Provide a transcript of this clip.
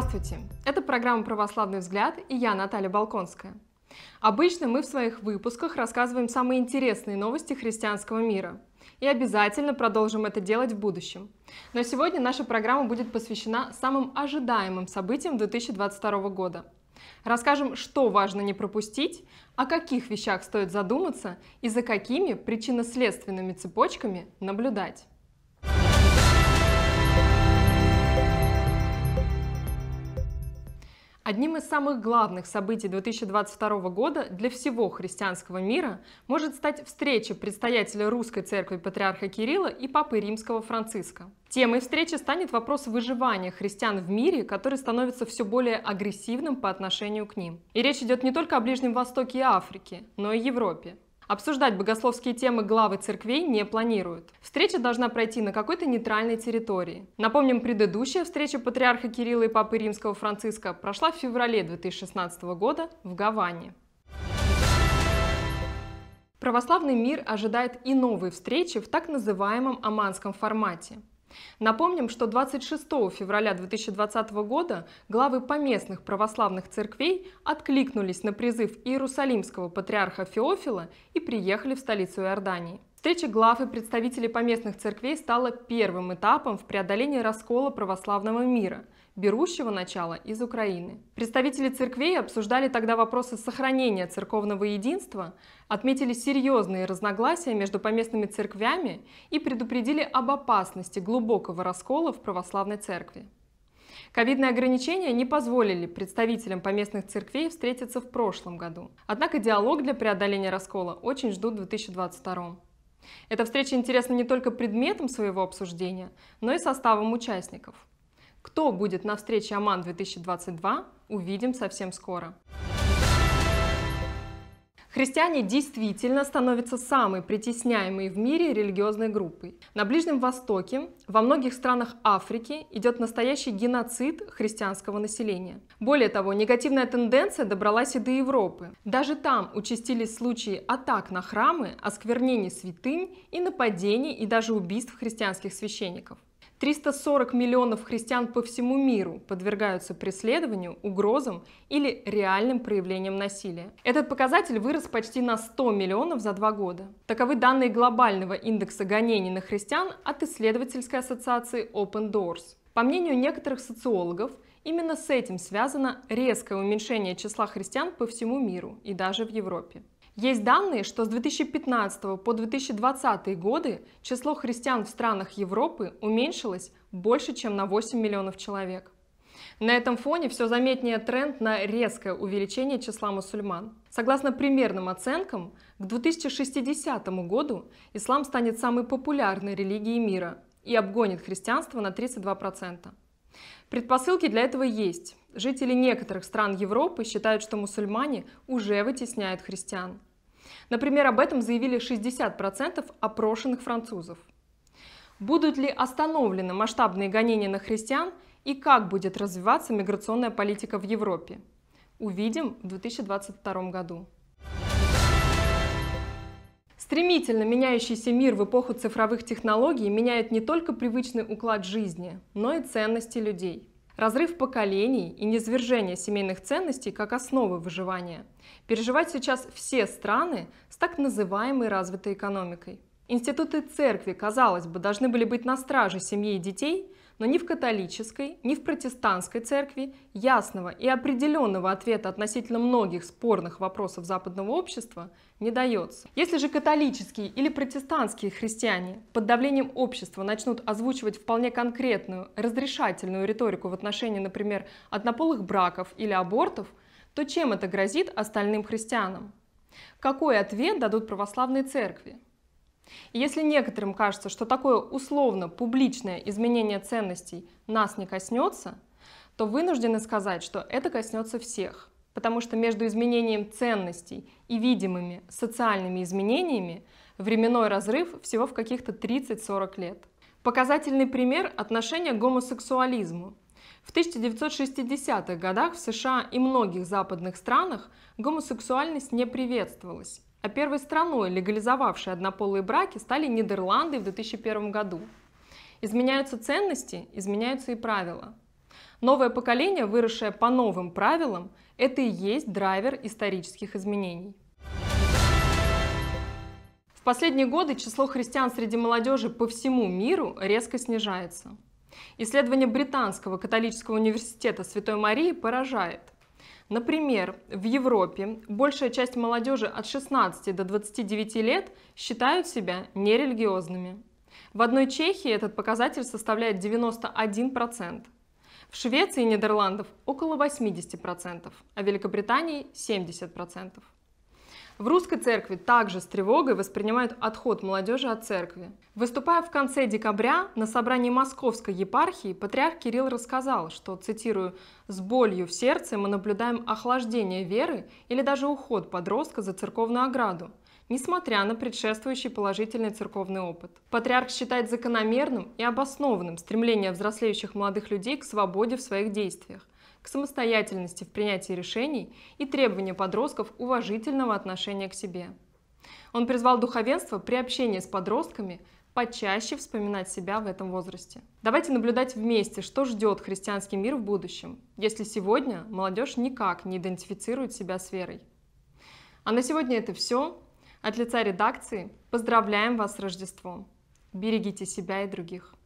Здравствуйте! Это программа «Православный взгляд» и я, Наталья Балконская. Обычно мы в своих выпусках рассказываем самые интересные новости христианского мира. И обязательно продолжим это делать в будущем. Но сегодня наша программа будет посвящена самым ожидаемым событиям 2022 года. Расскажем, что важно не пропустить, о каких вещах стоит задуматься и за какими причинно-следственными цепочками наблюдать. Одним из самых главных событий 2022 года для всего христианского мира может стать встреча предстоятеля Русской Церкви Патриарха Кирилла и Папы Римского Франциска. Темой встречи станет вопрос выживания христиан в мире, который становится все более агрессивным по отношению к ним. И речь идет не только о Ближнем Востоке и Африке, но и Европе. Обсуждать богословские темы главы церквей не планируют. Встреча должна пройти на какой-то нейтральной территории. Напомним, предыдущая встреча патриарха Кирилла и папы римского Франциска прошла в феврале 2016 года в Гаване. Православный мир ожидает и новые встречи в так называемом аманском формате. Напомним, что 26 февраля 2020 года главы поместных православных церквей откликнулись на призыв Иерусалимского патриарха Феофила и приехали в столицу Иордании. Встреча глав и представителей поместных церквей стала первым этапом в преодолении раскола православного мира – берущего начала из Украины. Представители церквей обсуждали тогда вопросы сохранения церковного единства, отметили серьезные разногласия между поместными церквями и предупредили об опасности глубокого раскола в православной церкви. Ковидные ограничения не позволили представителям поместных церквей встретиться в прошлом году. Однако диалог для преодоления раскола очень ждут в 2022. Эта встреча интересна не только предметом своего обсуждения, но и составом участников – кто будет на встрече ОМАН 2022, увидим совсем скоро. Христиане действительно становятся самой притесняемой в мире религиозной группой. На Ближнем Востоке, во многих странах Африки идет настоящий геноцид христианского населения. Более того, негативная тенденция добралась и до Европы. Даже там участились случаи атак на храмы, осквернений святынь и нападений и даже убийств христианских священников. 340 миллионов христиан по всему миру подвергаются преследованию, угрозам или реальным проявлениям насилия. Этот показатель вырос почти на 100 миллионов за два года. Таковы данные глобального индекса гонений на христиан от исследовательской ассоциации Open Doors. По мнению некоторых социологов, именно с этим связано резкое уменьшение числа христиан по всему миру и даже в Европе. Есть данные, что с 2015 по 2020 годы число христиан в странах Европы уменьшилось больше, чем на 8 миллионов человек. На этом фоне все заметнее тренд на резкое увеличение числа мусульман. Согласно примерным оценкам, к 2060 году ислам станет самой популярной религией мира и обгонит христианство на 32%. Предпосылки для этого есть. Жители некоторых стран Европы считают, что мусульмане уже вытесняют христиан. Например, об этом заявили 60% опрошенных французов. Будут ли остановлены масштабные гонения на христиан и как будет развиваться миграционная политика в Европе? Увидим в 2022 году. Стремительно меняющийся мир в эпоху цифровых технологий меняет не только привычный уклад жизни, но и ценности людей – разрыв поколений и низвержение семейных ценностей как основы выживания. переживают сейчас все страны с так называемой развитой экономикой. Институты церкви, казалось бы, должны были быть на страже семьи и детей, но ни в католической, ни в протестантской церкви ясного и определенного ответа относительно многих спорных вопросов западного общества не дается. Если же католические или протестантские христиане под давлением общества начнут озвучивать вполне конкретную, разрешательную риторику в отношении, например, однополых браков или абортов, то чем это грозит остальным христианам? Какой ответ дадут православные церкви? Если некоторым кажется, что такое условно-публичное изменение ценностей нас не коснется, то вынуждены сказать, что это коснется всех, потому что между изменением ценностей и видимыми социальными изменениями временной разрыв всего в каких-то 30-40 лет. Показательный пример – отношение к гомосексуализму – в 1960-х годах в США и многих западных странах гомосексуальность не приветствовалась, а первой страной, легализовавшей однополые браки, стали Нидерланды в 2001 году. Изменяются ценности, изменяются и правила. Новое поколение, выросшее по новым правилам, это и есть драйвер исторических изменений. В последние годы число христиан среди молодежи по всему миру резко снижается. Исследование Британского католического университета Святой Марии поражает. Например, в Европе большая часть молодежи от 16 до 29 лет считают себя нерелигиозными. В одной Чехии этот показатель составляет 91%. В Швеции и Нидерландах около 80%, а в Великобритании 70%. В русской церкви также с тревогой воспринимают отход молодежи от церкви. Выступая в конце декабря на собрании Московской епархии, патриарх Кирилл рассказал, что, цитирую, «с болью в сердце мы наблюдаем охлаждение веры или даже уход подростка за церковную ограду несмотря на предшествующий положительный церковный опыт. Патриарх считает закономерным и обоснованным стремление взрослеющих молодых людей к свободе в своих действиях, самостоятельности в принятии решений и требования подростков уважительного отношения к себе. Он призвал духовенство при общении с подростками почаще вспоминать себя в этом возрасте. Давайте наблюдать вместе, что ждет христианский мир в будущем, если сегодня молодежь никак не идентифицирует себя с верой. А на сегодня это все. От лица редакции поздравляем вас с Рождеством. Берегите себя и других.